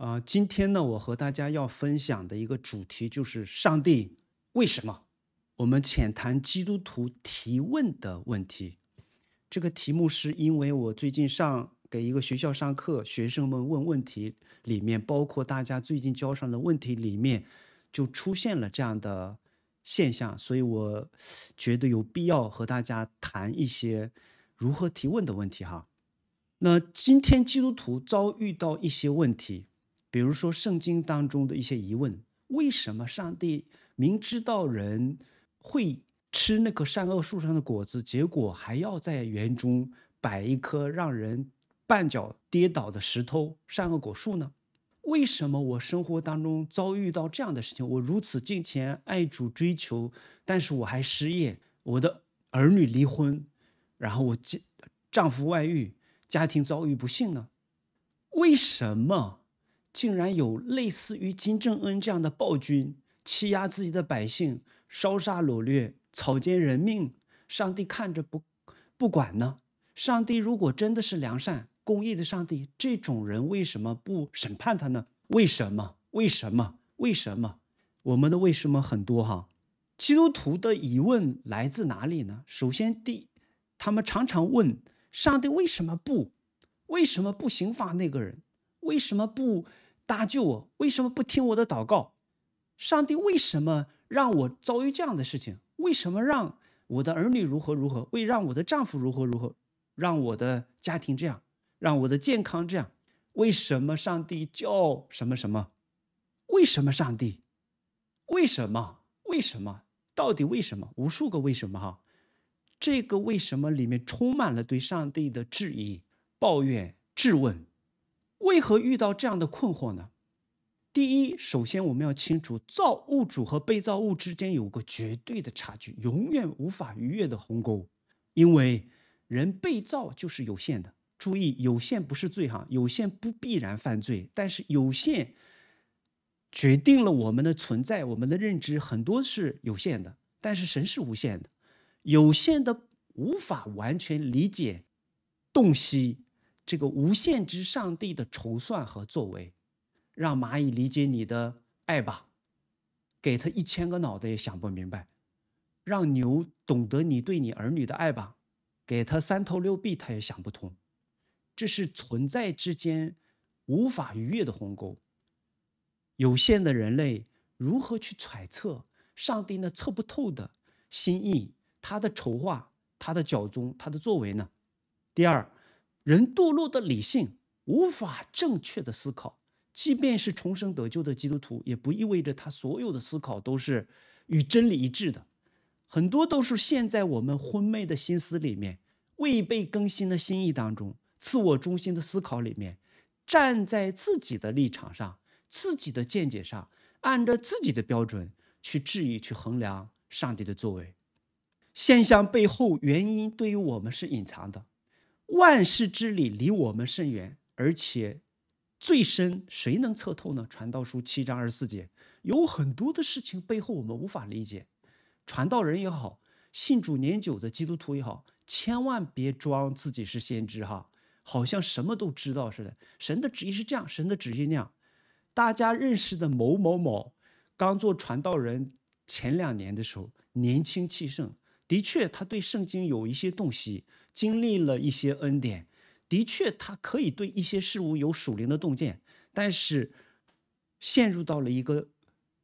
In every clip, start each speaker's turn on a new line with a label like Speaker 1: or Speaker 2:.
Speaker 1: 啊，今天呢，我和大家要分享的一个主题就是上帝为什么？我们浅谈基督徒提问的问题。这个题目是因为我最近上给一个学校上课，学生们问问题，里面包括大家最近交上的问题里面，就出现了这样的现象，所以我觉得有必要和大家谈一些如何提问的问题哈。那今天基督徒遭遇到一些问题。比如说，圣经当中的一些疑问：为什么上帝明知道人会吃那棵善恶树上的果子，结果还要在园中摆一棵让人绊脚跌倒的石头——善恶果树呢？为什么我生活当中遭遇到这样的事情？我如此敬虔爱主追求，但是我还失业，我的儿女离婚，然后我丈夫外遇，家庭遭遇不幸呢？为什么？竟然有类似于金正恩这样的暴君，欺压自己的百姓，烧杀掳掠，草菅人命。上帝看着不不管呢？上帝如果真的是良善、公义的上帝，这种人为什么不审判他呢？为什么？为什么？为什么？我们的为什么很多哈？基督徒的疑问来自哪里呢？首先，第，他们常常问上帝为什么不为什么不刑罚那个人？为什么不？搭救我！为什么不听我的祷告？上帝为什么让我遭遇这样的事情？为什么让我的儿女如何如何？为让我的丈夫如何如何？让我的家庭这样，让我的健康这样？为什么上帝叫什么什么？为什么上帝？为什么？为什么？到底为什么？无数个为什么哈！这个为什么里面充满了对上帝的质疑、抱怨、质问。为何遇到这样的困惑呢？第一，首先我们要清楚，造物主和被造物之间有个绝对的差距，永远无法逾越的鸿沟。因为人被造就是有限的。注意，有限不是罪哈，有限不必然犯罪，但是有限决定了我们的存在，我们的认知很多是有限的。但是神是无限的，有限的无法完全理解、洞悉。这个无限之上帝的筹算和作为，让蚂蚁理解你的爱吧，给他一千个脑袋也想不明白；让牛懂得你对你儿女的爱吧，给他三头六臂他也想不通。这是存在之间无法逾越的鸿沟。有限的人类如何去揣测上帝那测不透的心意、他的筹划、他的脚踪、他的作为呢？第二。人堕落的理性无法正确的思考，即便是重生得救的基督徒，也不意味着他所有的思考都是与真理一致的，很多都是陷在我们昏昧的心思里面、未被更新的心意当中、自我中心的思考里面，站在自己的立场上、自己的见解上，按照自己的标准去质疑、去衡量上帝的作为。现象背后原因对于我们是隐藏的。万事之理离我们甚远，而且最深，谁能测透呢？传道书七章二十四节有很多的事情背后我们无法理解。传道人也好，信主年久的基督徒也好，千万别装自己是先知哈，好像什么都知道似的。神的旨意是这样，神的旨意那样。大家认识的某某某，刚做传道人前两年的时候，年轻气盛，的确他对圣经有一些洞悉。经历了一些恩典，的确，他可以对一些事物有属灵的洞见，但是陷入到了一个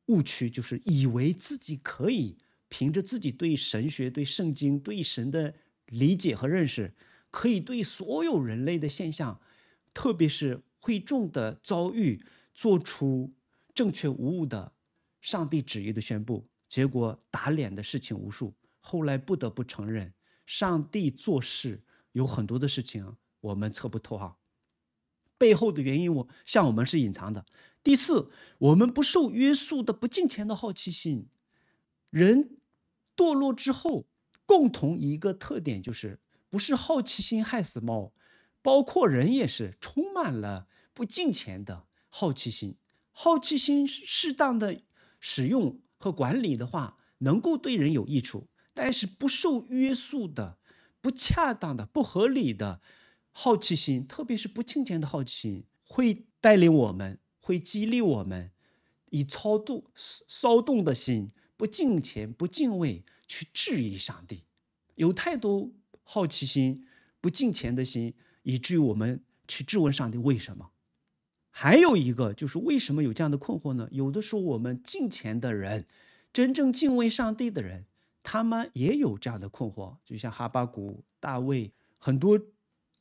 Speaker 1: 误区，就是以为自己可以凭着自己对神学、对圣经、对神的理解和认识，可以对所有人类的现象，特别是会众的遭遇，做出正确无误的上帝旨意的宣布。结果打脸的事情无数，后来不得不承认。上帝做事有很多的事情我们测不透哈，背后的原因我像我们是隐藏的。第四，我们不受约束的不进钱的好奇心，人堕落之后共同一个特点就是不是好奇心害死猫，包括人也是充满了不进钱的好奇心。好奇心适当的使用和管理的话，能够对人有益处。但是不受约束的、不恰当的、不合理的，好奇心，特别是不敬虔的好奇心，会带领我们，会激励我们，以超度骚动的心、不敬虔、不敬畏去质疑上帝。有太多好奇心、不敬虔的心，以至于我们去质问上帝为什么。还有一个就是为什么有这样的困惑呢？有的时候我们敬虔的人，真正敬畏上帝的人。他们也有这样的困惑，就像哈巴谷、大卫，很多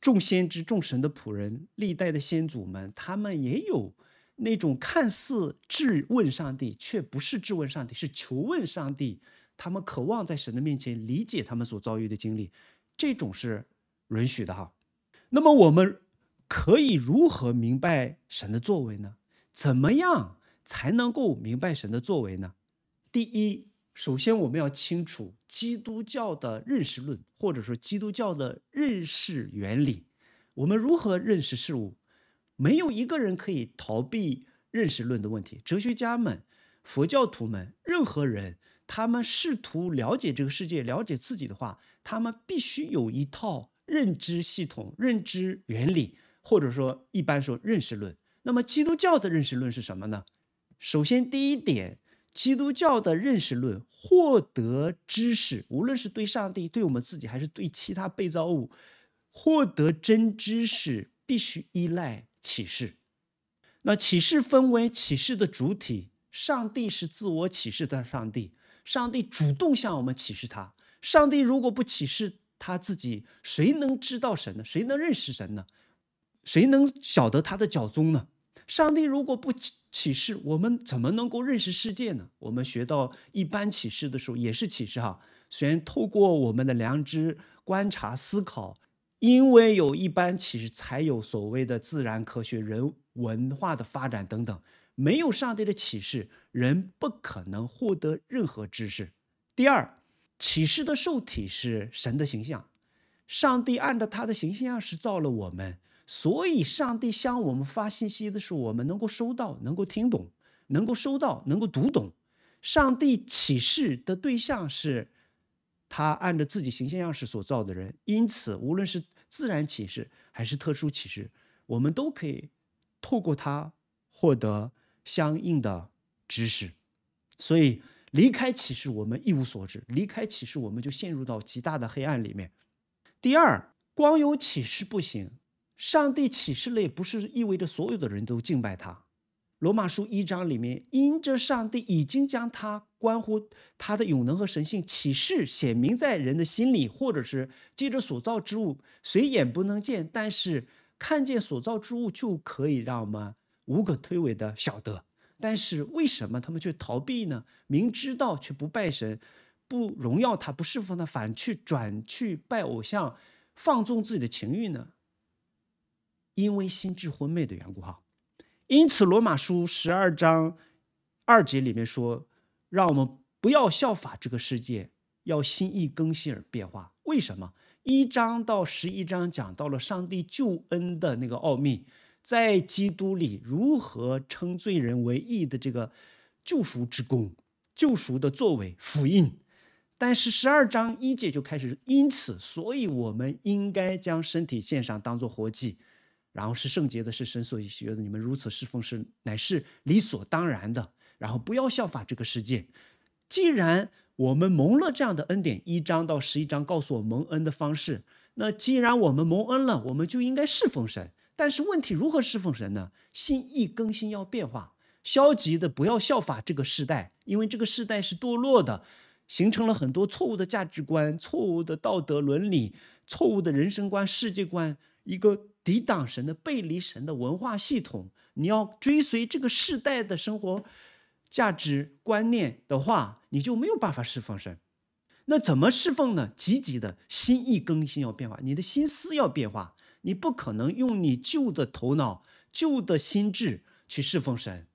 Speaker 1: 众先知、众神的仆人、历代的先祖们，他们也有那种看似质问上帝，却不是质问上帝，是求问上帝。他们渴望在神的面前理解他们所遭遇的经历，这种是允许的哈。那么，我们可以如何明白神的作为呢？怎么样才能够明白神的作为呢？第一。首先，我们要清楚基督教的认识论，或者说基督教的认识原理。我们如何认识事物？没有一个人可以逃避认识论的问题。哲学家们、佛教徒们、任何人，他们试图了解这个世界、了解自己的话，他们必须有一套认知系统、认知原理，或者说一般说认识论。那么，基督教的认识论是什么呢？首先，第一点。基督教的认识论获得知识，无论是对上帝、对我们自己，还是对其他被造物，获得真知识必须依赖启示。那启示分为启示的主体，上帝是自我启示的上帝，上帝主动向我们启示他。上帝如果不启示他自己，谁能知道神呢？谁能认识神呢？谁能晓得他的脚踪呢？上帝如果不启启示，我们怎么能够认识世界呢？我们学到一般启示的时候，也是启示哈。虽然透过我们的良知观察思考，因为有一般启示，才有所谓的自然科学、人文化的发展等等。没有上帝的启示，人不可能获得任何知识。第二，启示的受体是神的形象，上帝按照他的形象是造了我们。所以，上帝向我们发信息的时候，我们能够收到，能够听懂，能够收到，能够读懂。上帝启示的对象是他按着自己形象样式所造的人，因此，无论是自然启示还是特殊启示，我们都可以透过他获得相应的知识。所以，离开启示，我们一无所知；离开启示，我们就陷入到极大的黑暗里面。第二，光有启示不行。上帝启示了，不是意味着所有的人都敬拜他。罗马书一章里面，因着上帝已经将他关乎他的永能和神性启示显明在人的心里，或者是借着所造之物，虽眼不能见，但是看见所造之物就可以让我们无可推诿的晓得。但是为什么他们却逃避呢？明知道却不拜神，不荣耀他，不侍奉他，反去转去拜偶像，放纵自己的情欲呢？因为心智昏昧的缘故，哈，因此罗马书十二章二节里面说，让我们不要效法这个世界，要心意更新而变化。为什么？一章到十一章讲到了上帝救恩的那个奥秘，在基督里如何称罪人为义的这个救赎之功、救赎的作为、福音。但是十二章一节就开始，因此，所以我们应该将身体献上，当做活祭。然后是圣洁的，是神所悦的。你们如此侍奉，是乃是理所当然的。然后不要效法这个世界。既然我们蒙了这样的恩典，一章到十一章告诉我蒙恩的方式。那既然我们蒙恩了，我们就应该侍奉神。但是问题如何侍奉神呢？心意更新要变化，消极的不要效法这个时代，因为这个时代是堕落的，形成了很多错误的价值观、错误的道德伦理、错误的人生观、世界观。一个。抵挡神的背离神的文化系统，你要追随这个世代的生活价值观念的话，你就没有办法侍奉神。那怎么侍奉呢？积极的心意更新要变化，你的心思要变化。你不可能用你旧的头脑、旧的心智去侍奉神。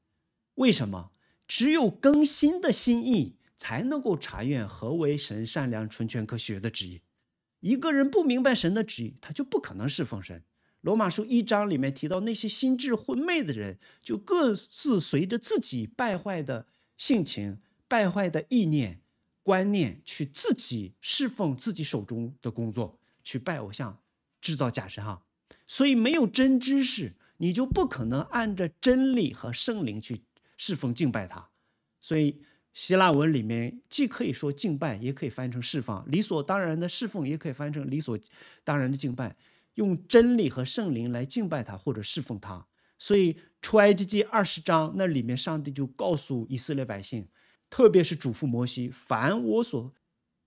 Speaker 1: 为什么？只有更新的心意才能够查验何为神善良、纯全、可学的旨意。一个人不明白神的旨意，他就不可能侍奉神。罗马书一章里面提到，那些心智昏昧的人，就各自随着自己败坏的性情、败坏的意念、观念，去自己侍奉自己手中的工作，去拜偶像，制造假神哈。所以没有真知识，你就不可能按照真理和圣灵去侍奉敬拜他。所以希腊文里面既可以说敬拜，也可以翻译成侍奉；理所当然的侍奉，也可以翻译成理所当然的敬拜。用真理和圣灵来敬拜他或者侍奉他，所以出埃及记二十章那里面，上帝就告诉以色列百姓，特别是嘱咐摩西：凡我所，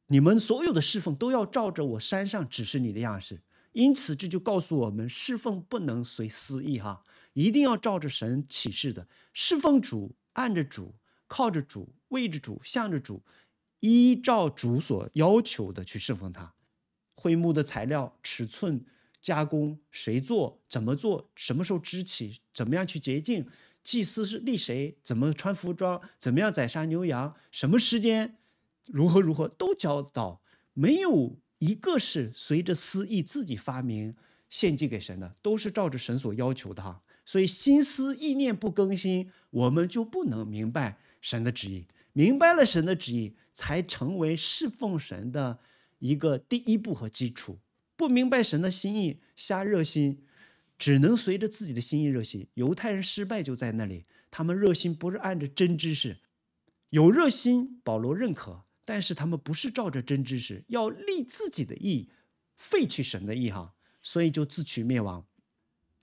Speaker 1: 你们所有的侍奉都要照着我山上指示你的样式。因此这就告诉我们，侍奉不能随私意哈，一定要照着神启示的侍奉主，按着主，靠着主，为着主，向着主，依照主所要求的去侍奉他。灰木的材料、尺寸。加工谁做，怎么做，什么时候支起，怎么样去洁净，祭司是立谁，怎么穿服装，怎么样宰杀牛羊，什么时间，如何如何都教导，没有一个是随着私意自己发明献祭给神的，都是照着神所要求的。所以心思意念不更新，我们就不能明白神的旨意，明白了神的旨意，才成为侍奉神的一个第一步和基础。不明白神的心意，瞎热心，只能随着自己的心意热心。犹太人失败就在那里，他们热心不是按着真知识，有热心保罗认可，但是他们不是照着真知识，要立自己的意，废去神的意哈，所以就自取灭亡。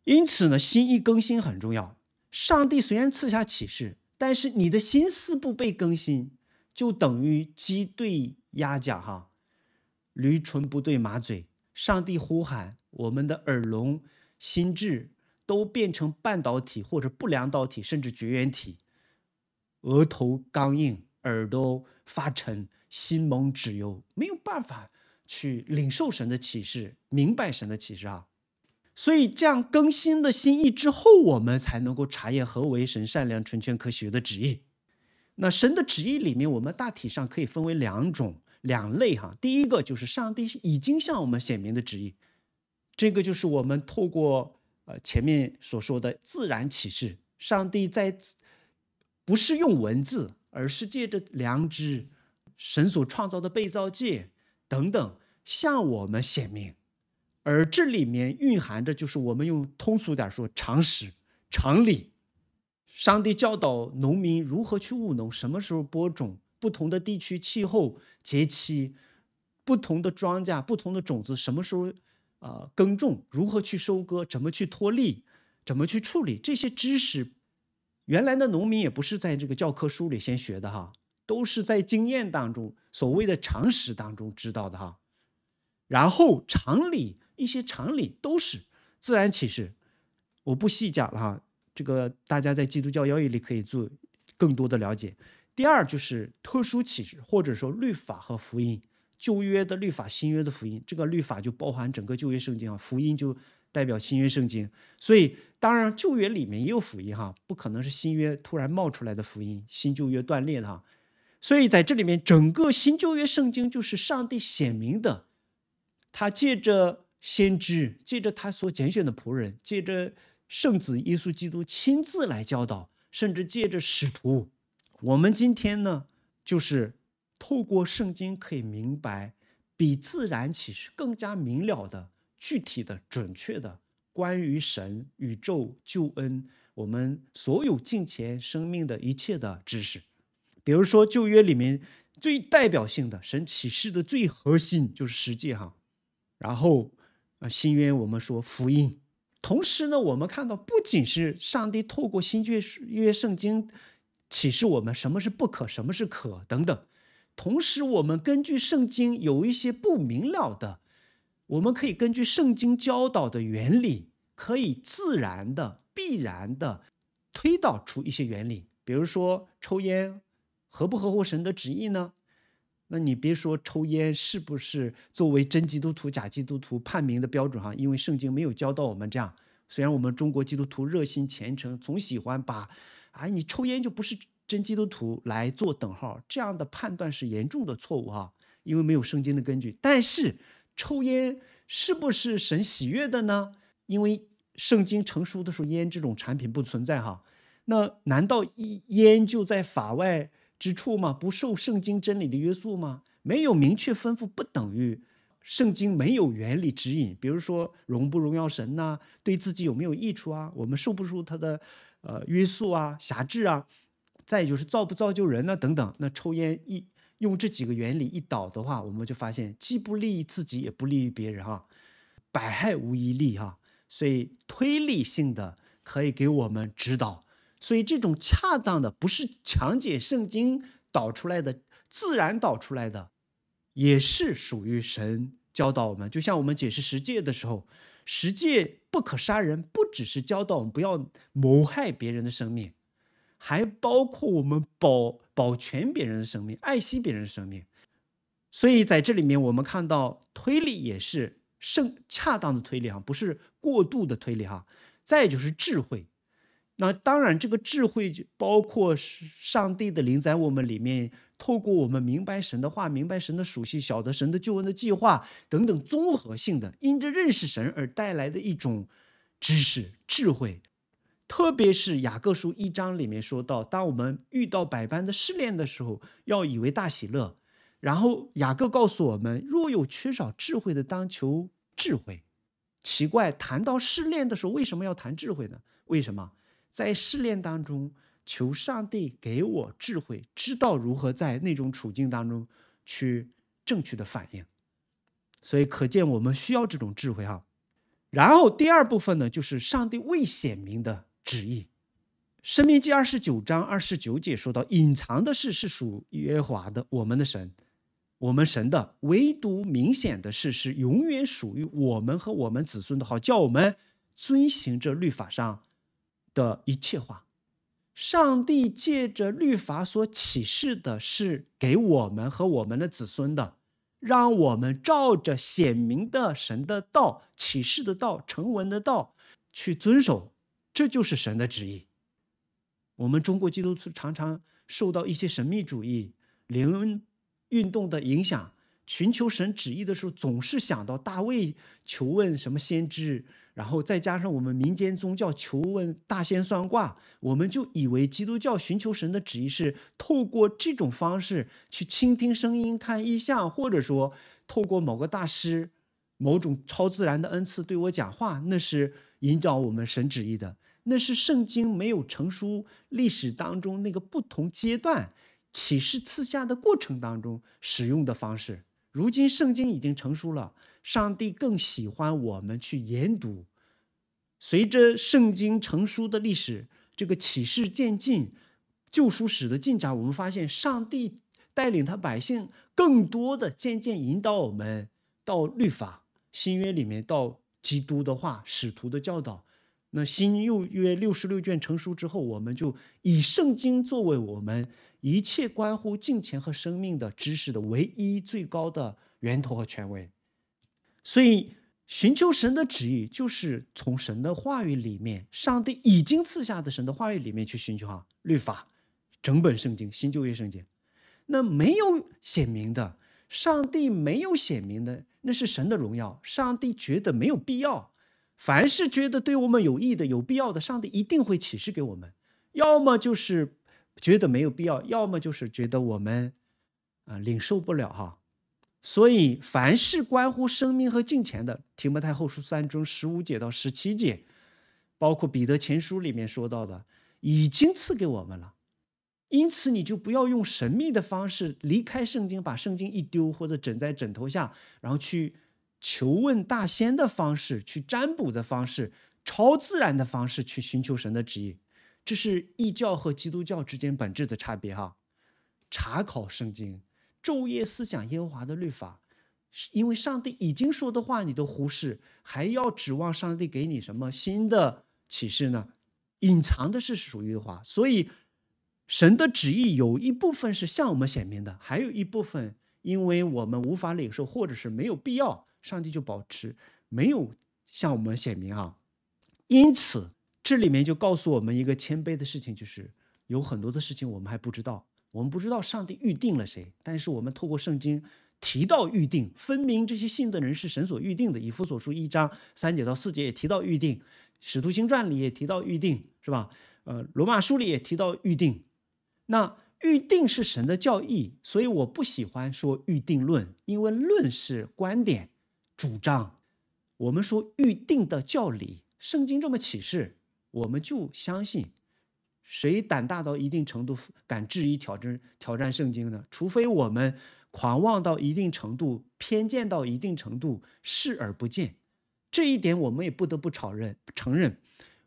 Speaker 1: 因此呢，心意更新很重要。上帝虽然赐下启示，但是你的心思不被更新，就等于鸡对鸭讲哈，驴唇不对马嘴。上帝呼喊，我们的耳聋、心智都变成半导体或者不良导体，甚至绝缘体。额头刚硬，耳朵发沉，心蒙脂油，没有办法去领受神的启示，明白神的启示啊。所以，这样更新的心意之后，我们才能够查验何为神善良、纯全、科学的旨意。那神的旨意里面，我们大体上可以分为两种。两类哈，第一个就是上帝已经向我们显明的旨意，这个就是我们透过呃前面所说的自然启示，上帝在不是用文字，而是借着良知、神所创造的被造界等等向我们显明，而这里面蕴含着就是我们用通俗点说常识、常理，上帝教导农民如何去务农，什么时候播种。不同的地区、气候、节气，不同的庄稼、不同的种子，什么时候啊耕种，如何去收割，怎么去脱粒，怎么去处理，这些知识，原来的农民也不是在这个教科书里先学的哈，都是在经验当中，所谓的常识当中知道的哈。然后常理，一些常理都是自然启示，我不细讲了哈，这个大家在基督教教育里可以做更多的了解。第二就是特殊启示，或者说律法和福音，旧约的律法，新约的福音。这个律法就包含整个旧约圣经啊，福音就代表新约圣经。所以当然旧约里面也有福音哈，不可能是新约突然冒出来的福音，新旧约断裂的哈。所以在这里面，整个新旧约圣经就是上帝显明的，他借着先知，借着他所拣选的仆人，借着圣子耶稣基督亲自来教导，甚至借着使徒。我们今天呢，就是透过圣经可以明白，比自然启示更加明了的、具体的、准确的关于神、宇宙、救恩、我们所有敬前生命的一切的知识。比如说旧约里面最代表性的神启示的最核心就是实际哈，然后啊新约我们说福音，同时呢我们看到不仅是上帝透过新约约圣经。启示我们什么是不可，什么是可等等。同时，我们根据圣经有一些不明了的，我们可以根据圣经教导的原理，可以自然的、必然的推导出一些原理。比如说，抽烟合不合乎神的旨意呢？那你别说抽烟是不是作为真基督徒、假基督徒判明的标准哈？因为圣经没有教到我们这样。虽然我们中国基督徒热心虔诚，总喜欢把。哎，你抽烟就不是真基督徒来做等号，这样的判断是严重的错误哈，因为没有圣经的根据。但是，抽烟是不是神喜悦的呢？因为圣经成书的时候，烟这种产品不存在哈。那难道烟就在法外之处吗？不受圣经真理的约束吗？没有明确吩咐，不等于圣经没有原理指引。比如说，荣不荣耀神呐？对自己有没有益处啊？我们受不受他的？呃，约束啊，辖制啊，再就是造不造就人呢？等等，那抽烟一用这几个原理一导的话，我们就发现既不利于自己，也不利于别人啊，百害无一利哈。所以推力性的可以给我们指导，所以这种恰当的不是强解圣经导出来的，自然导出来的，也是属于神教导我们。就像我们解释十诫的时候。十际不可杀人，不只是教导我们不要谋害别人的生命，还包括我们保保全别人的生命，爱惜别人的生命。所以在这里面，我们看到推理也是圣恰当的推理哈，不是过度的推理哈。再就是智慧，那当然这个智慧就包括上帝的灵在我们里面。透过我们明白神的话，明白神的属性，晓得神的救恩的计划等等，综合性的，因着认识神而带来的一种知识智慧。特别是雅各书一章里面说到，当我们遇到百般的试炼的时候，要以为大喜乐。然后雅各告诉我们，若有缺少智慧的，当求智慧。奇怪，谈到试炼的时候，为什么要谈智慧呢？为什么在试炼当中？求上帝给我智慧，知道如何在那种处境当中去正确的反应。所以，可见我们需要这种智慧哈。然后，第二部分呢，就是上帝未显明的旨意，《生命记》二十九章二十九节说到：“隐藏的事是属耶和华的，我们的神，我们神的；唯独明显的事是永远属于我们和我们子孙的。”好，叫我们遵行这律法上的一切话。上帝借着律法所启示的是给我们和我们的子孙的，让我们照着显明的神的道、启示的道、成文的道去遵守，这就是神的旨意。我们中国基督徒常常受到一些神秘主义、灵运动的影响，寻求神旨意的时候，总是想到大卫求问什么先知。然后再加上我们民间宗教求问大仙算卦，我们就以为基督教寻求神的旨意是透过这种方式去倾听声音、看意象，或者说透过某个大师、某种超自然的恩赐对我讲话，那是引导我们神旨意的。那是圣经没有成书历史当中那个不同阶段启示赐下的过程当中使用的方式。如今圣经已经成书了。上帝更喜欢我们去研读。随着圣经成书的历史，这个启示渐进救赎史的进展，我们发现上帝带领他百姓更多的渐渐引导我们到律法、新约里面，到基督的话、使徒的教导。那新又约六十六卷成书之后，我们就以圣经作为我们一切关乎金钱和生命的知识的唯一最高的源头和权威。所以，寻求神的旨意，就是从神的话语里面，上帝已经赐下的神的话语里面去寻求哈。律法，整本圣经，新旧约圣经，那没有显明的，上帝没有显明的，那是神的荣耀。上帝觉得没有必要，凡是觉得对我们有益的、有必要的，上帝一定会启示给我们。要么就是觉得没有必要，要么就是觉得我们啊，领受不了哈。所以，凡是关乎生命和金钱的，《提摩太后书》三中十五节到十七节，包括彼得前书里面说到的，已经赐给我们了。因此，你就不要用神秘的方式离开圣经，把圣经一丢，或者枕在枕头下，然后去求问大仙的方式、去占卜的方式、超自然的方式去寻求神的旨意。这是异教和基督教之间本质的差别。哈，查考圣经。昼夜思想耶和华的律法，因为上帝已经说的话你都忽视，还要指望上帝给你什么新的启示呢？隐藏的是属于的话，所以神的旨意有一部分是向我们显明的，还有一部分因为我们无法忍受或者是没有必要，上帝就保持没有向我们显明啊。因此这里面就告诉我们一个谦卑的事情，就是有很多的事情我们还不知道。我们不知道上帝预定了谁，但是我们透过圣经提到预定，分明这些信的人是神所预定的。以弗所书一章三节到四节也提到预定，使徒行传里也提到预定，是吧？呃，罗马书里也提到预定。那预定是神的教义，所以我不喜欢说预定论，因为论是观点、主张。我们说预定的教理，圣经这么启示，我们就相信。谁胆大到一定程度敢质疑、挑战、挑战圣经呢？除非我们狂妄到一定程度、偏见到一定程度、视而不见。这一点我们也不得不承认。承认，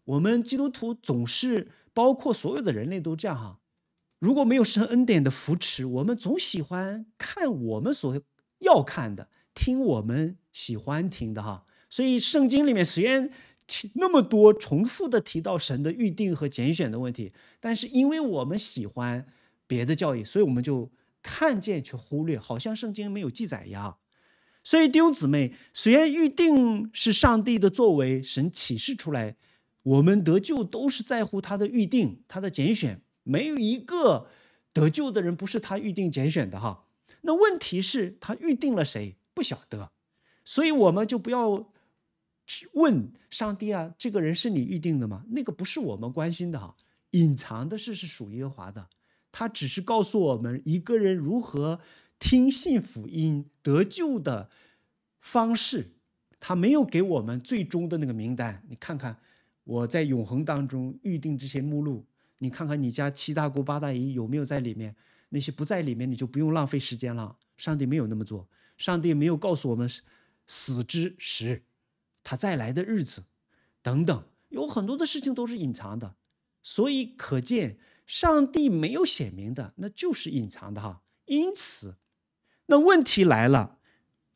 Speaker 1: 我们基督徒总是包括所有的人类都这样哈。如果没有神恩典的扶持，我们总喜欢看我们所要看的，听我们喜欢听的哈。所以圣经里面虽然。那么多重复的提到神的预定和拣选的问题，但是因为我们喜欢别的教义，所以我们就看见却忽略，好像圣经没有记载呀。所以弟兄姊妹，虽然预定是上帝的作为，神启示出来，我们得救都是在乎他的预定、他的拣选，没有一个得救的人不是他预定拣选的哈。那问题是他预定了谁？不晓得，所以我们就不要。问上帝啊，这个人是你预定的吗？那个不是我们关心的哈，隐藏的事是属耶和华的。他只是告诉我们一个人如何听信福音得救的方式，他没有给我们最终的那个名单。你看看我在永恒当中预定这些目录，你看看你家七大姑八大姨有没有在里面？那些不在里面，你就不用浪费时间了。上帝没有那么做，上帝没有告诉我们死之时。他再来的日子，等等，有很多的事情都是隐藏的，所以可见上帝没有显明的，那就是隐藏的哈。因此，那问题来了，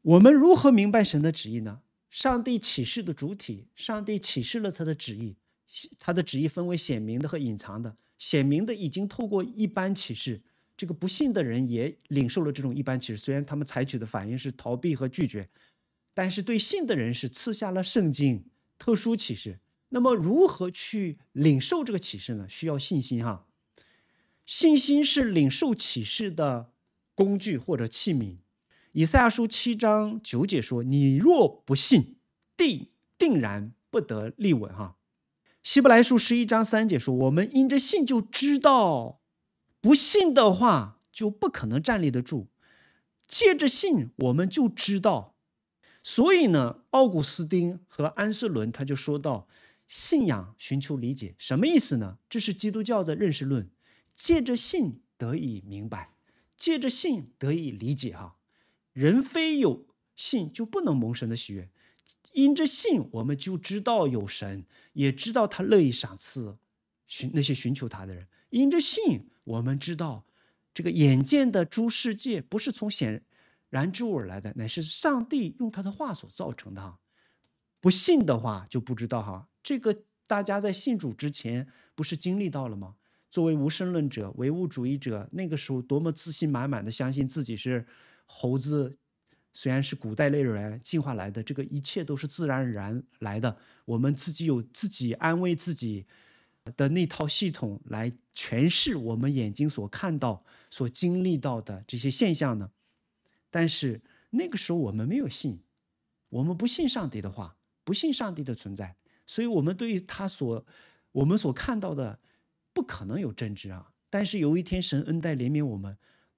Speaker 1: 我们如何明白神的旨意呢？上帝启示的主体，上帝启示了他的旨意，他的旨意分为显明的和隐藏的。显明的已经透过一般启示，这个不信的人也领受了这种一般启示，虽然他们采取的反应是逃避和拒绝。但是对信的人是赐下了圣经特殊启示，那么如何去领受这个启示呢？需要信心哈，信心是领受启示的工具或者器皿。以赛亚书七章九节说：“你若不信，定定然不得立稳。”哈，希伯来书十一章三节说：“我们因着信就知道，不信的话就不可能站立得住。借着信，我们就知道。”所以呢，奥古斯丁和安瑟伦他就说到，信仰寻求理解，什么意思呢？这是基督教的认识论，借着信得以明白，借着信得以理解。哈，人非有信就不能蒙神的喜悦，因着信我们就知道有神，也知道他乐意赏赐寻那些寻求他的人。因着信我们知道，这个眼见的诸世界不是从显。燃之物而来的，乃是上帝用他的话所造成的。不信的话就不知道哈。这个大家在信主之前不是经历到了吗？作为无神论者、唯物主义者，那个时候多么自信满满的相信自己是猴子，虽然是古代类人进化来的，这个一切都是自然而然来的。我们自己有自己安慰自己的那套系统来诠释我们眼睛所看到、所经历到的这些现象呢？但是那个时候我们没有信，我们不信上帝的话，不信上帝的存在，所以我们对于他所我们所看到的，不可能有真知啊。但是有一天神恩待怜悯我们，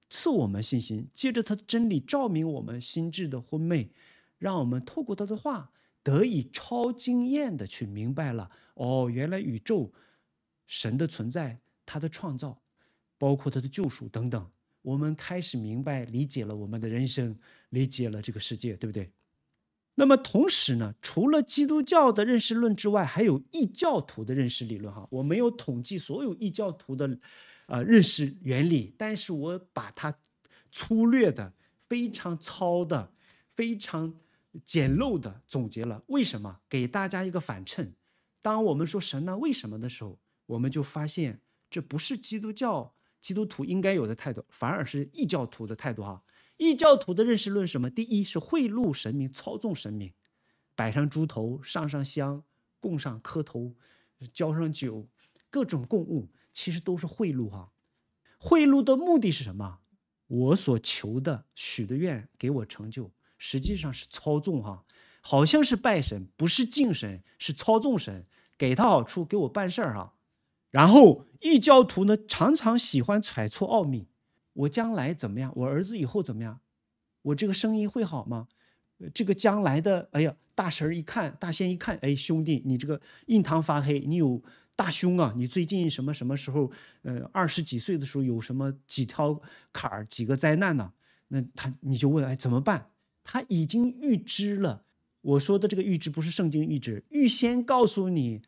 Speaker 1: 赐我们信心，借着他的真理照明我们心智的昏昧，让我们透过他的话，得以超经验的去明白了哦，原来宇宙、神的存在、他的创造，包括他的救赎等等。我们开始明白、理解了我们的人生，理解了这个世界，对不对？那么同时呢，除了基督教的认识论之外，还有异教徒的认识理论。哈，我没有统计所有异教徒的，呃，认识原理，但是我把它粗略的、非常糙的、非常简陋的总结了。为什么？给大家一个反衬。当我们说神呢为什么的时候，我们就发现这不是基督教。基督徒应该有的态度，反而是异教徒的态度哈。异教徒的认识论什么？第一是贿赂神明，操纵神明，摆上猪头，上上香，供上磕头，浇上酒，各种供物，其实都是贿赂哈。贿赂的目的是什么？我所求的，许的愿给我成就，实际上是操纵哈，好像是拜神，不是敬神，是操纵神，给他好处，给我办事儿哈。然后异教徒呢，常常喜欢揣测奥秘，我将来怎么样？我儿子以后怎么样？我这个生意会好吗？这个将来的，哎呀，大神儿一看，大仙一看，哎，兄弟，你这个印堂发黑，你有大凶啊！你最近什么什么时候？呃，二十几岁的时候有什么几条坎儿、几个灾难呢？那他你就问哎，怎么办？他已经预知了。我说的这个预知不是圣经预知，预先告诉你。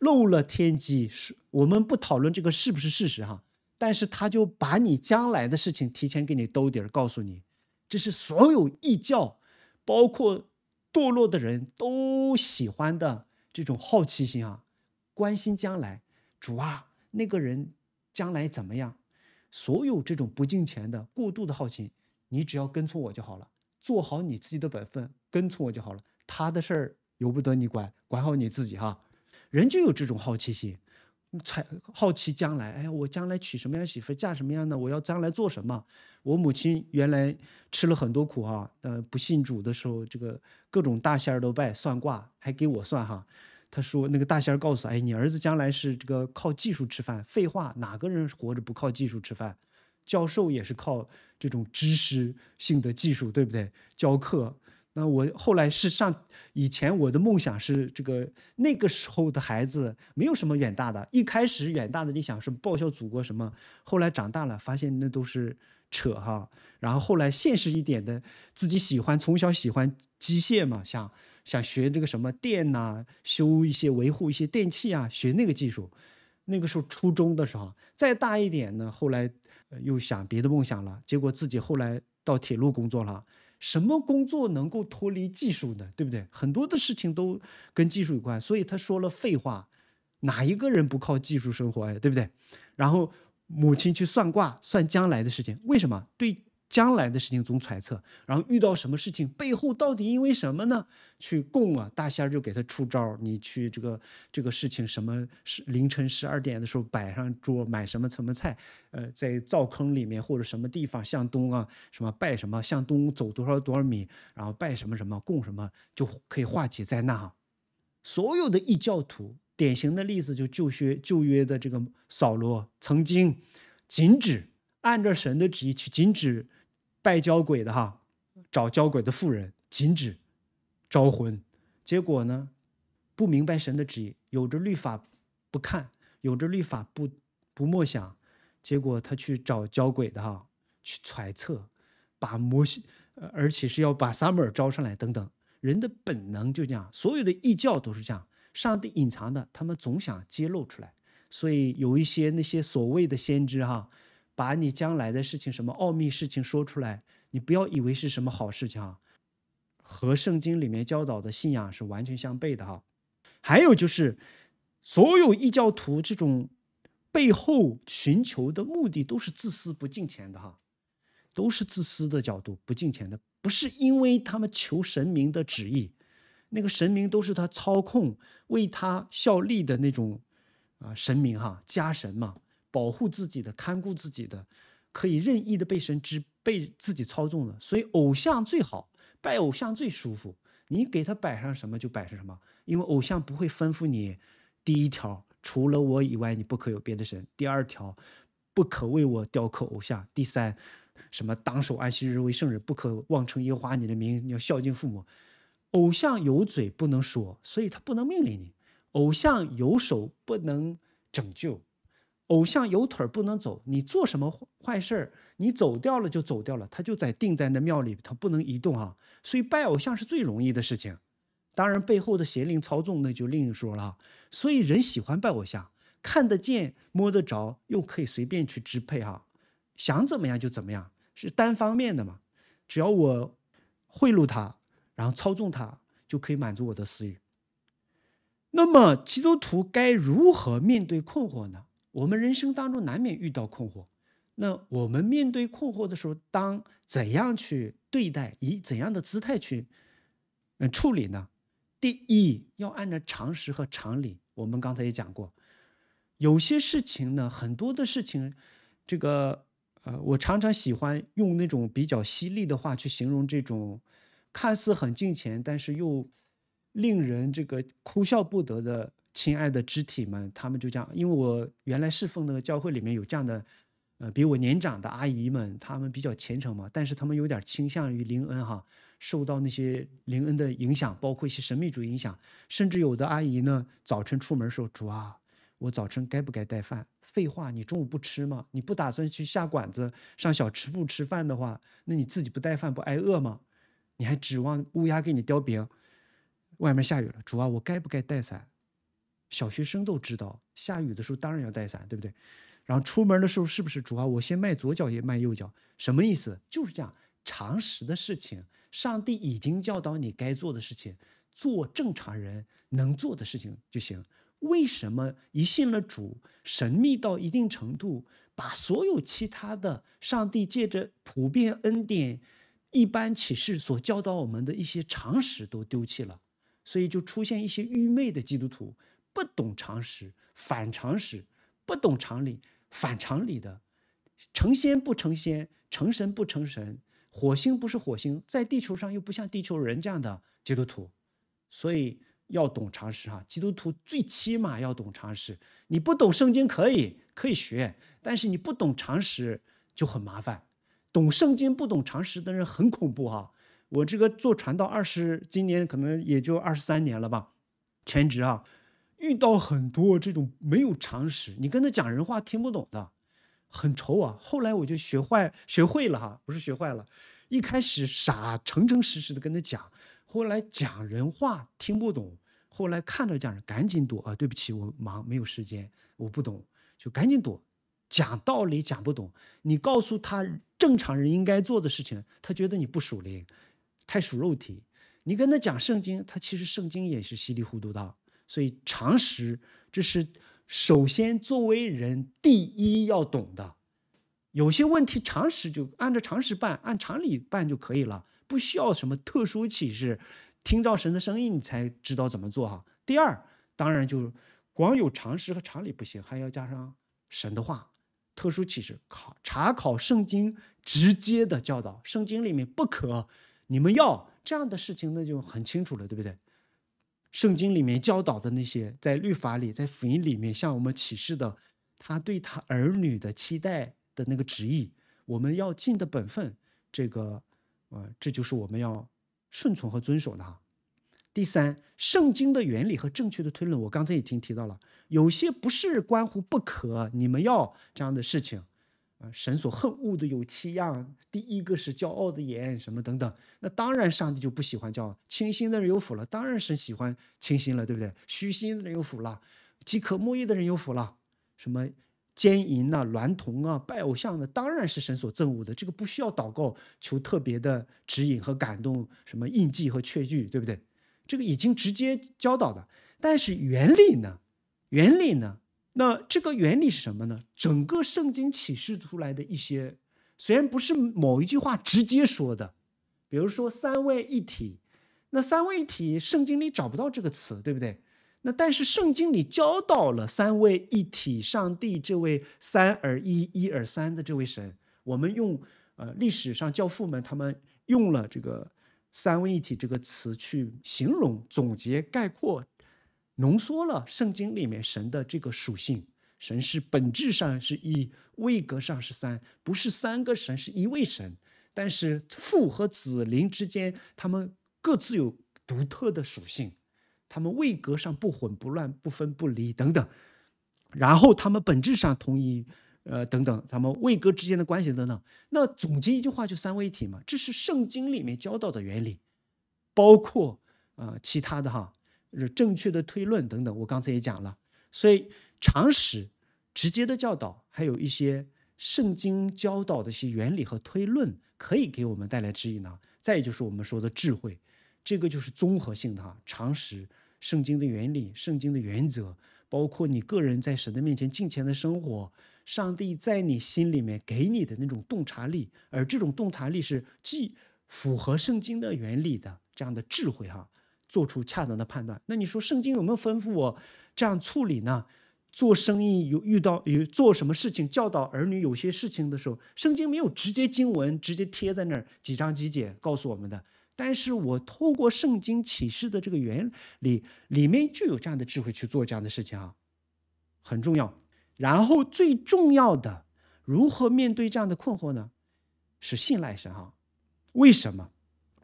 Speaker 1: 漏了天机，是我们不讨论这个是不是事实哈。但是他就把你将来的事情提前给你兜底儿，告诉你，这是所有异教，包括堕落的人都喜欢的这种好奇心啊，关心将来。主啊，那个人将来怎么样？所有这种不敬虔的过度的好奇，你只要跟从我就好了，做好你自己的本分，跟从我就好了。他的事儿由不得你管，管好你自己哈。人就有这种好奇心，才好奇将来。哎呀，我将来娶什么样媳妇，嫁什么样的？我要将来做什么？我母亲原来吃了很多苦哈。呃，不信主的时候，这个各种大仙儿都拜，算卦还给我算哈。他说那个大仙儿告诉哎，你儿子将来是这个靠技术吃饭。废话，哪个人活着不靠技术吃饭？教授也是靠这种知识性的技术，对不对？教课。那我后来是上以前我的梦想是这个那个时候的孩子没有什么远大的，一开始远大的理想是报效祖国什么，后来长大了发现那都是扯哈，然后后来现实一点的自己喜欢从小喜欢机械嘛，想想学这个什么电呐，修一些维护一些电器啊，学那个技术。那个时候初中的时候，再大一点呢，后来又想别的梦想了，结果自己后来到铁路工作了。什么工作能够脱离技术呢？对不对？很多的事情都跟技术有关，所以他说了废话。哪一个人不靠技术生活呀？对不对？然后母亲去算卦算将来的事情，为什么？对。将来的事情总揣测，然后遇到什么事情背后到底因为什么呢？去供啊，大仙儿就给他出招儿。你去这个这个事情什么是凌晨十二点的时候摆上桌买什么什么菜，呃，在灶坑里面或者什么地方向东啊什么拜什么向东走多少多少米，然后拜什么什么供什么就可以化解灾难啊。所有的异教徒典型的例子就旧学旧约的这个扫罗曾经禁止按照神的旨意去禁止。拜交鬼的哈，找交鬼的妇人，禁止招魂。结果呢，不明白神的旨意，有着律法不看，有着律法不不默想。结果他去找交鬼的哈，去揣测，把摩西，而且是要把撒母耳招上来等等。人的本能就这样，所有的异教都是这样，上帝隐藏的，他们总想揭露出来。所以有一些那些所谓的先知哈。把你将来的事情，什么奥秘事情说出来，你不要以为是什么好事情啊，和圣经里面教导的信仰是完全相悖的哈。还有就是，所有异教徒这种背后寻求的目的都是自私不敬虔的哈，都是自私的角度不敬虔的，不是因为他们求神明的旨意，那个神明都是他操控为他效力的那种啊神明哈家神嘛。保护自己的、看顾自己的，可以任意的被神之被自己操纵的。所以偶像最好，拜偶像最舒服。你给他摆上什么就摆上什么，因为偶像不会吩咐你。第一条，除了我以外，你不可有别的神；第二条，不可为我雕刻偶像；第三，什么当守安息日为圣人，不可妄称耶和华你的名。你要孝敬父母。偶像有嘴不能说，所以他不能命令你；偶像有手不能拯救。偶像有腿不能走，你做什么坏事儿，你走掉了就走掉了，他就在定在那庙里，他不能移动啊。所以拜偶像是最容易的事情，当然背后的邪灵操纵那就另一说了。所以人喜欢拜偶像，看得见摸得着，又可以随便去支配哈，想怎么样就怎么样，是单方面的嘛。只要我贿赂他，然后操纵他，就可以满足我的私欲。那么基督徒该如何面对困惑呢？我们人生当中难免遇到困惑，那我们面对困惑的时候，当怎样去对待，以怎样的姿态去，嗯处理呢？第一，要按照常识和常理。我们刚才也讲过，有些事情呢，很多的事情，这个呃，我常常喜欢用那种比较犀利的话去形容这种看似很近前，但是又令人这个哭笑不得的。亲爱的肢体们，他们就这样，因为我原来侍奉那个教会里面有这样的，呃，比我年长的阿姨们，她们比较虔诚嘛，但是她们有点倾向于灵恩哈，受到那些灵恩的影响，包括一些神秘主义影响，甚至有的阿姨呢，早晨出门说主啊，我早晨该不该带饭？废话，你中午不吃吗？你不打算去下馆子、上小吃部吃饭的话，那你自己不带饭不挨饿吗？你还指望乌鸦给你叼饼？外面下雨了，主啊，我该不该带伞？小学生都知道，下雨的时候当然要带伞，对不对？然后出门的时候是不是主啊？我先迈左脚，也迈右脚，什么意思？就是这样常识的事情，上帝已经教导你该做的事情，做正常人能做的事情就行。为什么一信了主，神秘到一定程度，把所有其他的上帝借着普遍恩典、一般启示所教导我们的一些常识都丢弃了？所以就出现一些愚昧的基督徒。不懂常识反常识，不懂常理反常理的，成仙不成仙，成神不成神，火星不是火星，在地球上又不像地球人这样的基督徒，所以要懂常识哈。基督徒最起码要懂常识。你不懂圣经可以，可以学，但是你不懂常识就很麻烦。懂圣经不懂常识的人很恐怖哈。我这个做传道二十，今年可能也就二十三年了吧，全职啊。遇到很多这种没有常识，你跟他讲人话听不懂的，很愁啊。后来我就学坏，学会了哈，不是学坏了。一开始傻，诚诚实实的跟他讲，后来讲人话听不懂，后来看着讲人赶紧躲啊，对不起，我忙没有时间，我不懂，就赶紧躲。讲道理讲不懂，你告诉他正常人应该做的事情，他觉得你不属灵，太属肉体。你跟他讲圣经，他其实圣经也是稀里糊涂的。所以常识，这是首先作为人第一要懂的。有些问题常识就按照常识办，按常理办就可以了，不需要什么特殊启示。听到神的声音，你才知道怎么做哈。第二，当然就光有常识和常理不行，还要加上神的话、特殊启示、考查考圣经直接的教导。圣经里面不可，你们要这样的事情，那就很清楚了，对不对？圣经里面教导的那些，在律法里，在福音里面向我们启示的，他对他儿女的期待的那个旨意，我们要尽的本分，这个啊，这就是我们要顺从和遵守的。第三，圣经的原理和正确的推论，我刚才已经提到了，有些不是关乎不可你们要这样的事情。神所恨恶的有七样，第一个是骄傲的眼，什么等等。那当然，上帝就不喜欢骄傲。清心的人有福了。当然，神喜欢清心了，对不对？虚心的人有福了，饥渴慕义的人有福了。什么奸淫啊、娈童啊、拜偶像的，当然是神所憎恶的。这个不需要祷告求特别的指引和感动，什么印记和确据，对不对？这个已经直接教导的。但是原理呢？原理呢？那这个原理是什么呢？整个圣经启示出来的一些，虽然不是某一句话直接说的，比如说三位一体，那三位一体圣经里找不到这个词，对不对？那但是圣经里教导了三位一体，上帝这位三而一，一而三的这位神，我们用呃历史上教父们他们用了这个三位一体这个词去形容、总结、概括。浓缩了圣经里面神的这个属性，神是本质上是一位，格上是三，不是三个神是一位神，但是父和子灵之间，他们各自有独特的属性，他们位格上不混不乱不分不离等等，然后他们本质上同一，呃等等，他们位格之间的关系等等，那总结一句话就三位一体嘛，这是圣经里面教到的原理，包括啊其他的哈。正确的推论等等，我刚才也讲了，所以常识、直接的教导，还有一些圣经教导的一些原理和推论，可以给我们带来指引呢。再就是我们说的智慧，这个就是综合性的哈，常识、圣经的原理、圣经的原则，包括你个人在神的面前敬虔的生活，上帝在你心里面给你的那种洞察力，而这种洞察力是既符合圣经的原理的这样的智慧哈。做出恰当的判断。那你说圣经有没有吩咐我这样处理呢？做生意有遇到有做什么事情，教导儿女有些事情的时候，圣经没有直接经文直接贴在那儿，几章几节告诉我们的。但是我透过圣经启示的这个原理，里面就有这样的智慧去做这样的事情啊，很重要。然后最重要的，如何面对这样的困惑呢？是信赖神啊。为什么？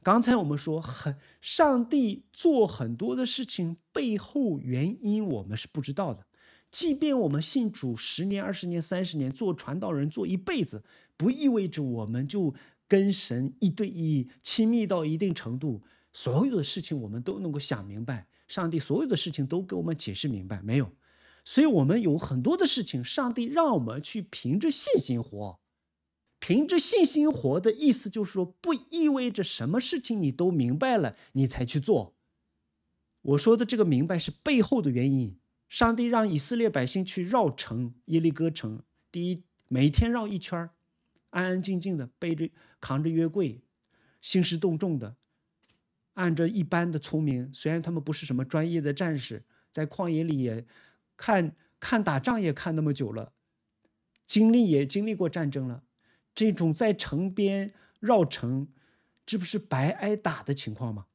Speaker 1: 刚才我们说，很上帝做很多的事情背后原因，我们是不知道的。即便我们信主十年、二十年、三十年，做传道人做一辈子，不意味着我们就跟神一对一亲密到一定程度，所有的事情我们都能够想明白，上帝所有的事情都给我们解释明白没有？所以我们有很多的事情，上帝让我们去凭着信心活。凭着信心活的意思就是说，不意味着什么事情你都明白了你才去做。我说的这个明白是背后的原因。上帝让以色列百姓去绕城耶利哥城，第一每天绕一圈儿，安安静静的背着扛着约柜，兴师动众的，按着一般的聪明，虽然他们不是什么专业的战士，在旷野里也看看打仗也看那么久了，经历也经历过战争了。这种在城边绕城，这不是白挨打的情况吗？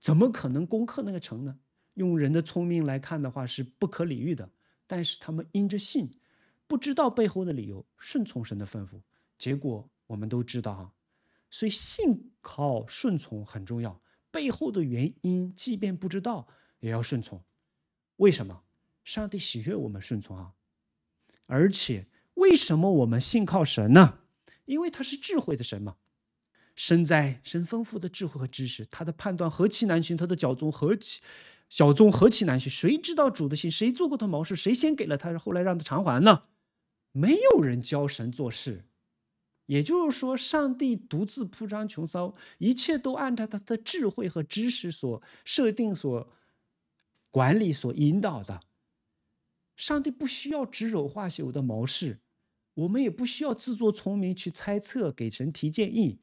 Speaker 1: 怎么可能攻克那个城呢？用人的聪明来看的话是不可理喻的。但是他们因着信，不知道背后的理由，顺从神的吩咐。结果我们都知道啊。所以信靠顺从很重要。背后的原因，即便不知道也要顺从。为什么？上帝喜悦我们顺从啊！而且为什么我们信靠神呢？因为他是智慧的神嘛，身在神丰富的智慧和知识，他的判断何其难寻，他的脚踪何其小踪何其难寻。谁知道主的心？谁做过他谋事？谁先给了他，后来让他偿还呢？没有人教神做事，也就是说，上帝独自铺张穷骚，一切都按照他的智慧和知识所设定、所管理、所引导的。上帝不需要指手画脚的谋事。我们也不需要自作聪明去猜测，给神提建议，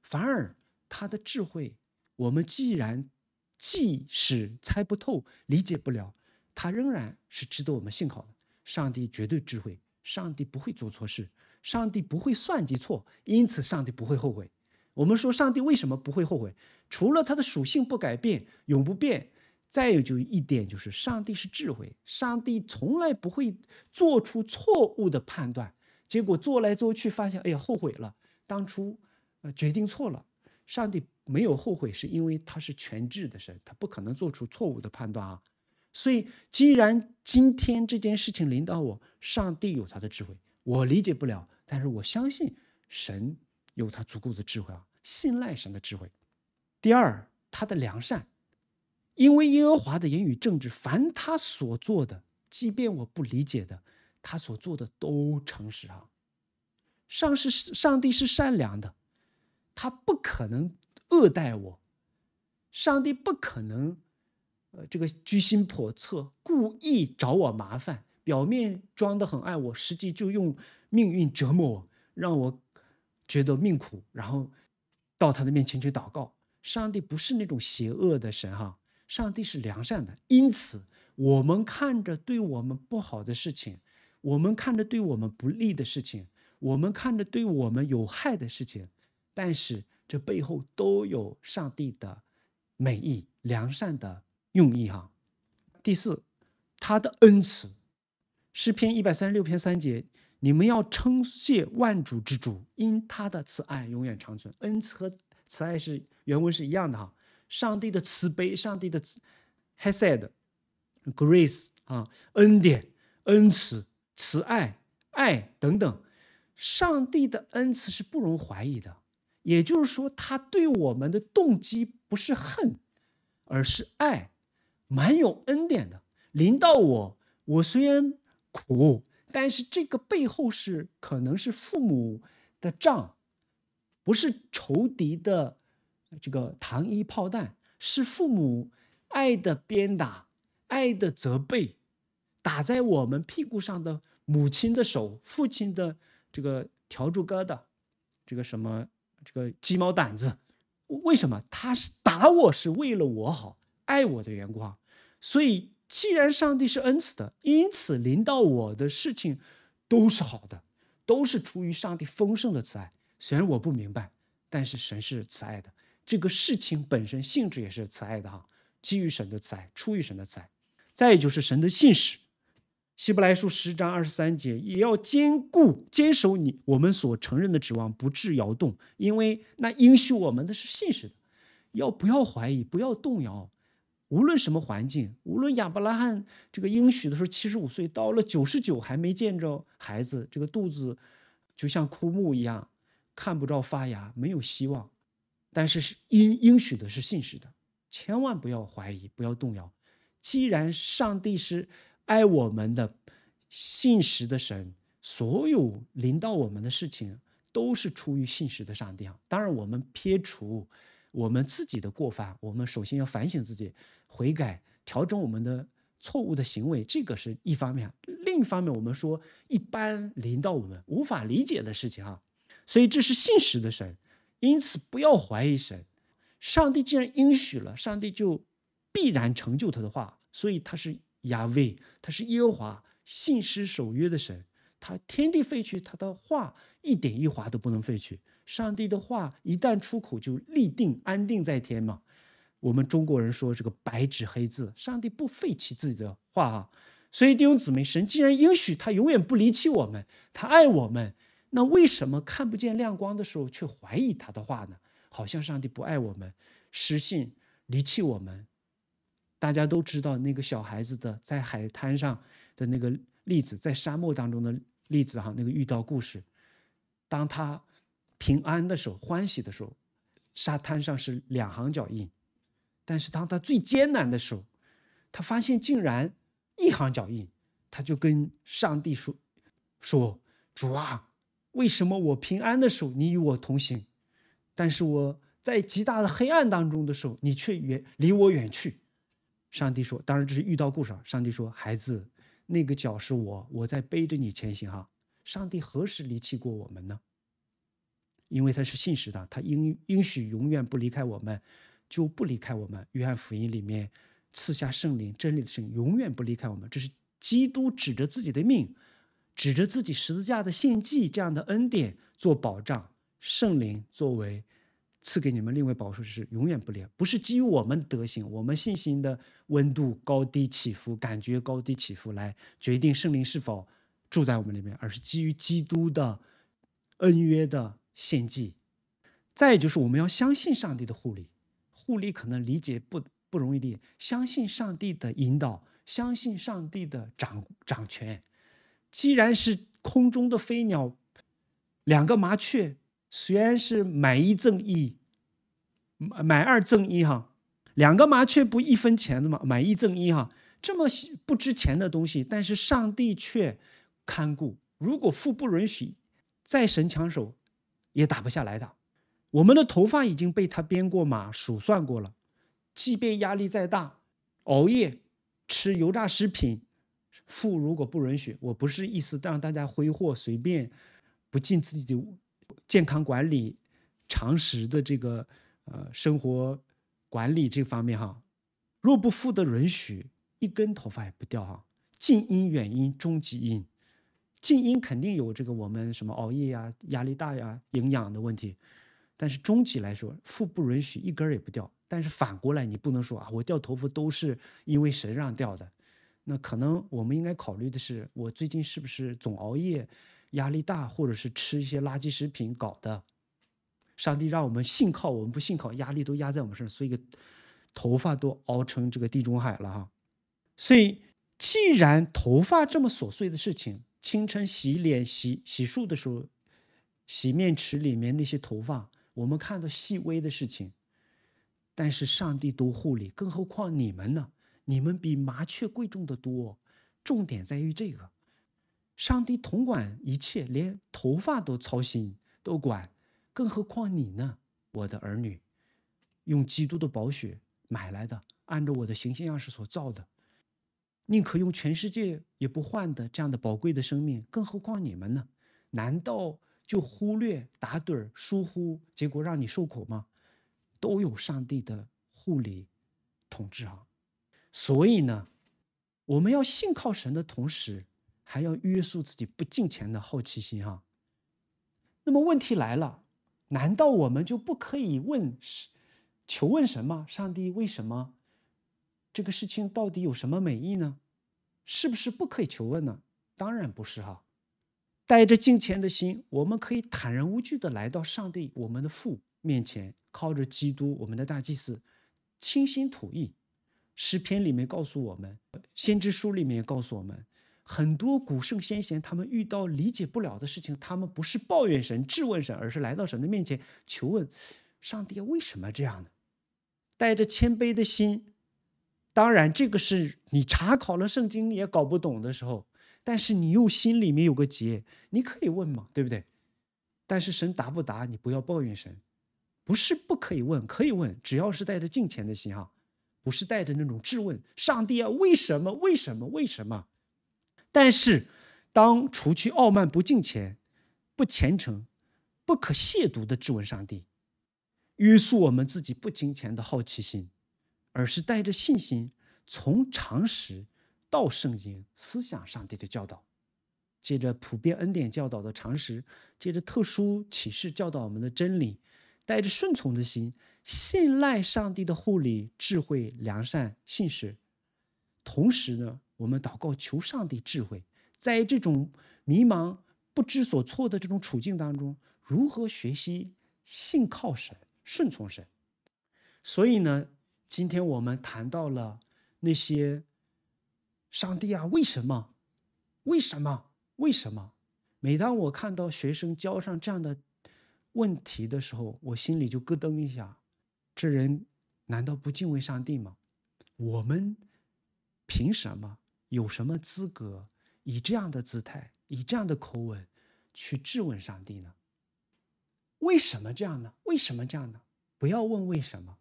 Speaker 1: 反而他的智慧，我们既然即使猜不透、理解不了，他仍然是值得我们信靠的。上帝绝对智慧，上帝不会做错事，上帝不会算计错，因此上帝不会后悔。我们说上帝为什么不会后悔？除了他的属性不改变、永不变，再有就一点就是，上帝是智慧，上帝从来不会做出错误的判断。结果做来做去，发现，哎呀，后悔了，当初呃决定错了。上帝没有后悔，是因为他是全智的神，他不可能做出错误的判断啊。所以，既然今天这件事情领导我，上帝有他的智慧，我理解不了，但是我相信神有他足够的智慧啊，信赖神的智慧。第二，他的良善，因为耶和华的言语政治，凡他所做的，即便我不理解的。他所做的都诚实哈，上是上帝是善良的，他不可能恶待我，上帝不可能，呃，这个居心叵测，故意找我麻烦，表面装的很爱我，实际就用命运折磨我，让我觉得命苦，然后到他的面前去祷告。上帝不是那种邪恶的神哈，上帝是良善的，因此我们看着对我们不好的事情。我们看着对我们不利的事情，我们看着对我们有害的事情，但是这背后都有上帝的美意、良善的用意，哈。第四，他的恩慈，诗篇一百三十六篇三节，你们要称谢万主之主，因他的慈爱永远长存。恩慈和慈爱是原文是一样的，哈。上帝的慈悲，上帝的 hesed，grace 啊，恩典、恩慈。慈爱、爱等等，上帝的恩赐是不容怀疑的。也就是说，他对我们的动机不是恨，而是爱，蛮有恩典的。临到我，我虽然苦，但是这个背后是可能是父母的账，不是仇敌的这个糖衣炮弹，是父母爱的鞭打、爱的责备，打在我们屁股上的。母亲的手，父亲的这个笤帚疙瘩，这个什么，这个鸡毛掸子，为什么他是打我是为了我好，爱我的缘故。啊？所以，既然上帝是恩赐的，因此临到我的事情都是好的，都是出于上帝丰盛的慈爱。虽然我不明白，但是神是慈爱的，这个事情本身性质也是慈爱的哈，基于神的慈爱，出于神的慈爱。再也就是神的信使。希伯来书十章二十三节也要兼顾坚守你我们所承认的指望不致摇动，因为那应许我们的是信实的，要不要怀疑，不要动摇。无论什么环境，无论亚伯拉罕这个应许的时候七十五岁，到了九十九还没见着孩子，这个肚子就像枯木一样，看不着发芽，没有希望。但是应应许的是信实的，千万不要怀疑，不要动摇。既然上帝是。爱我们的信实的神，所有临到我们的事情都是出于信实的上帝。啊。当然，我们撇除我们自己的过犯，我们首先要反省自己，悔改，调整我们的错误的行为，这个是一方面。另一方面，我们说一般临到我们无法理解的事情啊，所以这是信实的神，因此不要怀疑神。上帝既然应许了，上帝就必然成就他的话，所以他是。亚卫，他是耶和华信实守约的神，他天地废去，他的话一点一划都不能废去。上帝的话一旦出口，就立定安定在天嘛。我们中国人说这个白纸黑字，上帝不废弃自己的话啊。所以弟兄姊妹，神既然应许他永远不离弃我们，他爱我们，那为什么看不见亮光的时候却怀疑他的话呢？好像上帝不爱我们，失信离弃我们。大家都知道那个小孩子的在海滩上的那个例子，在沙漠当中的例子哈，那个遇到故事。当他平安的时候，欢喜的时候，沙滩上是两行脚印；但是当他最艰难的时候，他发现竟然一行脚印。他就跟上帝说：“说主啊，为什么我平安的时候你与我同行，但是我在极大的黑暗当中的时候，你却远离我远去？”上帝说：“当然，这是遇到故事，上帝说：“孩子，那个脚是我，我在背着你前行哈。”上帝何时离弃过我们呢？因为他是信实的，他应应许永远不离开我们，就不离开我们。约翰福音里面赐下圣灵，真理的圣灵永远不离开我们。这是基督指着自己的命，指着自己十字架的献祭这样的恩典做保障，圣灵作为。赐给你们另外保守是永远不裂，不是基于我们德行、我们信心的温度高低起伏、感觉高低起伏来决定圣灵是否住在我们里面，而是基于基督的恩约的献祭。再就是我们要相信上帝的护理，护理可能理解不不容易理解，相信上帝的引导，相信上帝的掌掌权。既然是空中的飞鸟，两个麻雀。虽然是买一赠一，买二赠一哈，两个麻雀不一分钱的嘛，买一赠一哈，这么不值钱的东西，但是上帝却看顾。如果富不允许，再神枪手也打不下来的。我们的头发已经被他编过码、数算过了，即便压力再大，熬夜、吃油炸食品，富如果不允许，我不是意思让大家挥霍随便，不尽自己的。健康管理常识的这个呃生活管理这方面哈，若不负的允许一根头发也不掉哈，近因、远因、终极因，近因肯定有这个我们什么熬夜呀、压力大呀、营养的问题，但是终极来说，负不允许一根儿也不掉。但是反过来，你不能说啊，我掉头发都是因为神让掉的，那可能我们应该考虑的是，我最近是不是总熬夜？压力大，或者是吃一些垃圾食品搞的。上帝让我们信靠，我们不信靠，压力都压在我们身上，所以头发都熬成这个地中海了哈。所以，既然头发这么琐碎的事情，清晨洗脸洗洗漱的时候，洗面池里面那些头发，我们看到细微的事情，但是上帝都护理，更何况你们呢？你们比麻雀贵重的多。重点在于这个。上帝统管一切，连头发都操心都管，更何况你呢，我的儿女？用基督的宝血买来的，按照我的形象样式所造的，宁可用全世界也不换的这样的宝贵的生命，更何况你们呢？难道就忽略打盹疏忽，结果让你受苦吗？都有上帝的护理统治啊！所以呢，我们要信靠神的同时。还要约束自己不敬钱的好奇心哈。那么问题来了，难道我们就不可以问求问神吗？上帝为什么这个事情到底有什么美意呢？是不是不可以求问呢？当然不是哈。带着敬虔的心，我们可以坦然无惧的来到上帝我们的父面前，靠着基督我们的大祭司，倾心吐意。诗篇里面告诉我们，先知书里面也告诉我们。很多古圣先贤，他们遇到理解不了的事情，他们不是抱怨神、质问神，而是来到神的面前求问：上帝为什么这样呢？带着谦卑的心。当然，这个是你查考了圣经也搞不懂的时候，但是你又心里面有个结，你可以问嘛，对不对？但是神答不答，你不要抱怨神，不是不可以问，可以问，只要是带着敬虔的心啊，不是带着那种质问：上帝啊，为什么？为什么？为什么？但是，当除去傲慢、不敬虔、不虔诚、不可亵渎的质问上帝，约束我们自己不金钱的好奇心，而是带着信心，从常识到圣经思想上帝的教导，借着普遍恩典教导的常识，借着特殊启示教导我们的真理，带着顺从的心，信赖上帝的护理、智慧、良善、信实，同时呢。我们祷告求上帝智慧，在这种迷茫不知所措的这种处境当中，如何学习信靠神、顺从神？所以呢，今天我们谈到了那些上帝啊，为什么？为什么？为什么？每当我看到学生交上这样的问题的时候，我心里就咯噔一下，这人难道不敬畏上帝吗？我们凭什么？有什么资格以这样的姿态、以这样的口吻去质问上帝呢？为什么这样呢？为什么这样呢？不要问为什么，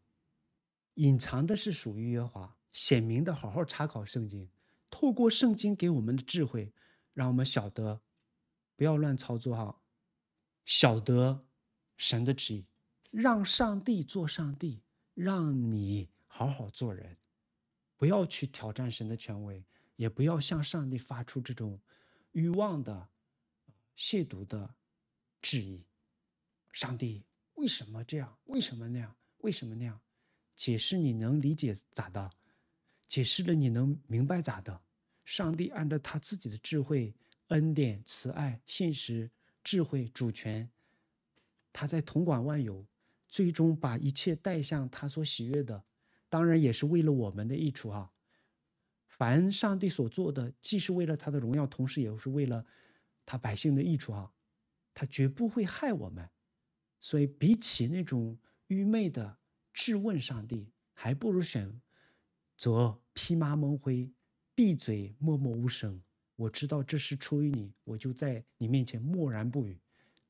Speaker 1: 隐藏的是属于耶和华，显明的好好查考圣经，透过圣经给我们的智慧，让我们晓得，不要乱操作哈，晓得神的旨意，让上帝做上帝，让你好好做人，不要去挑战神的权威。也不要向上帝发出这种欲望的亵渎的质疑，上帝为什么这样？为什么那样？为什么那样？解释你能理解咋的？解释了你能明白咋的？上帝按照他自己的智慧、恩典、慈爱、信实、智慧、主权，他在统管万有，最终把一切带向他所喜悦的，当然也是为了我们的益处啊。凡上帝所做的，既是为了他的荣耀，同时也是为了他百姓的益处啊！他绝不会害我们。所以，比起那种愚昧的质问上帝，还不如选择披麻蒙灰、闭嘴、默默无声。我知道这是出于你，我就在你面前默然不语，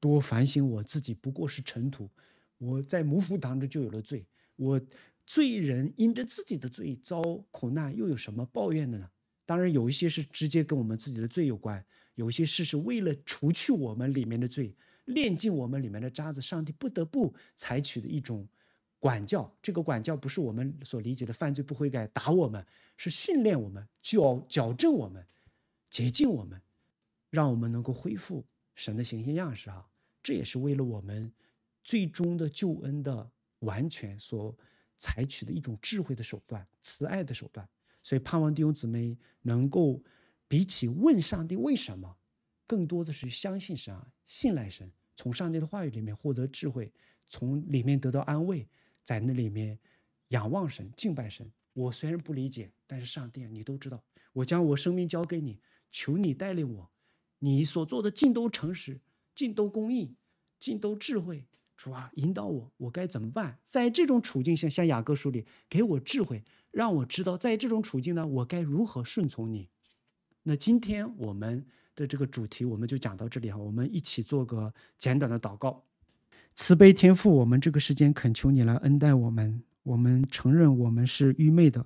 Speaker 1: 多反省我自己。不过是尘土，我在母腹当中就有了罪。我。罪人因着自己的罪遭苦难，又有什么抱怨的呢？当然有一些是直接跟我们自己的罪有关，有一些事是为了除去我们里面的罪，炼尽我们里面的渣子。上帝不得不采取的一种管教，这个管教不是我们所理解的犯罪不悔改打我们，是训练我们、矫矫正我们、洁净我们，让我们能够恢复神的形象样式啊！这也是为了我们最终的救恩的完全所。采取的一种智慧的手段，慈爱的手段，所以盼望弟兄姊妹能够比起问上帝为什么，更多的是相信神，信赖神，从上帝的话语里面获得智慧，从里面得到安慰，在那里面仰望神、敬拜神。我虽然不理解，但是上帝，啊、你都知道，我将我生命交给你，求你带领我，你所做的尽都诚实，尽都公义，尽都智慧。主啊，引导我，我该怎么办？在这种处境下，像雅各书里给我智慧，让我知道，在这种处境呢，我该如何顺从你？那今天我们的这个主题，我们就讲到这里哈。我们一起做个简短的祷告。慈悲天父，我们这个时间恳求你来恩待我们。我们承认我们是愚昧的，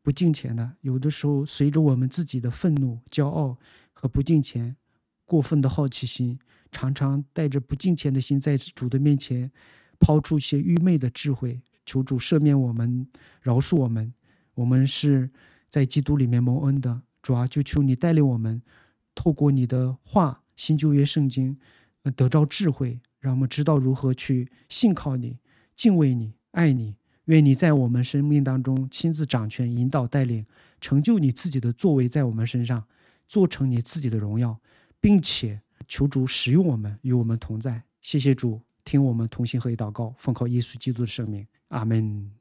Speaker 1: 不敬虔的。有的时候，随着我们自己的愤怒、骄傲和不敬虔，过分的好奇心。常常带着不敬虔的心，在主的面前抛出一些愚昧的智慧，求主赦免我们、饶恕我们。我们是在基督里面蒙恩的，主啊，就求你带领我们，透过你的话、新旧约圣经，得着智慧，让我们知道如何去信靠你、敬畏你、爱你。愿你在我们生命当中亲自掌权、引导、带领，成就你自己的作为在我们身上，做成你自己的荣耀，并且。求主使用我们，与我们同在。谢谢主，听我们同心合一祷告，奉靠耶稣基督的圣名，阿门。